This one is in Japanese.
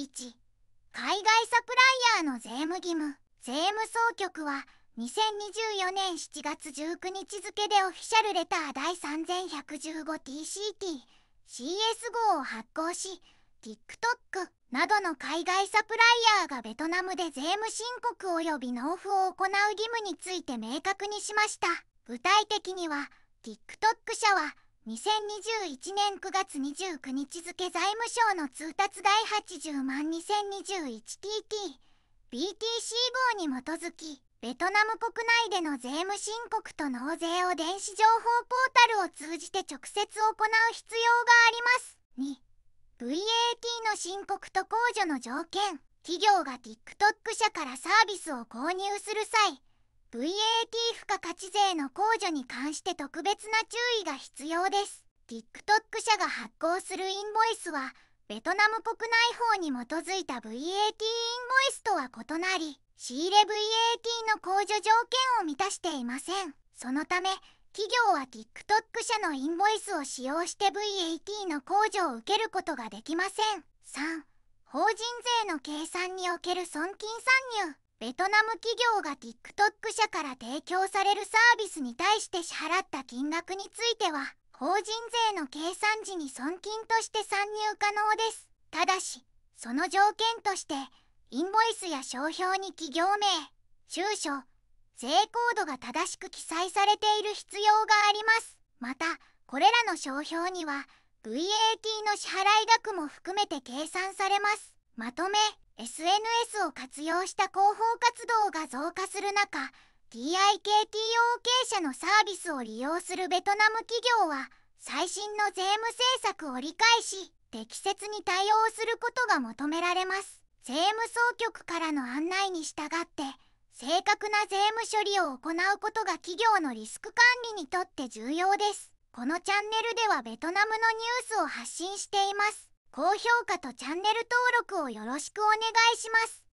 1海外サプライヤーの税務義務税務総局は2024年7月19日付でオフィシャルレター第 3115TCTCS 号を発行し TikTok などの海外サプライヤーがベトナムで税務申告及び納付を行う義務について明確にしました具体的には TikTok 社は2021年9月29日付財務省の通達第80万 2021TT-BTC 号に基づき、ベトナム国内での税務申告と納税を電子情報ポータルを通じて直接行う必要があります。2. VAT の申告と控除の条件企業が TikTok 社からサービスを購入する際 VAT 付加価値税の控除に関して特別な注意が必要です TikTok 社が発行するインボイスはベトナム国内法に基づいた VAT インボイスとは異なり仕入れ VAT の控除条件を満たしていませんそのため企業は TikTok 社のインボイスを使用して VAT の控除を受けることができません3法人税の計算における損金算入ベトナム企業が TikTok 社から提供されるサービスに対して支払った金額については法人税の計算時に損金として参入可能ですただしその条件としてインボイスや商標に企業名住所税コードが正しく記載されている必要がありますまたこれらの商標には VAT の支払額も含めて計算されますまとめ SNS を活用した広報活動が増加する中 TIKTO 経社のサービスを利用するベトナム企業は最新の税務政策を理解し適切に対応することが求められます税務総局からの案内に従って正確な税務処理を行うことが企業のリスク管理にとって重要ですこのチャンネルではベトナムのニュースを発信しています高評価とチャンネル登録をよろしくお願いします。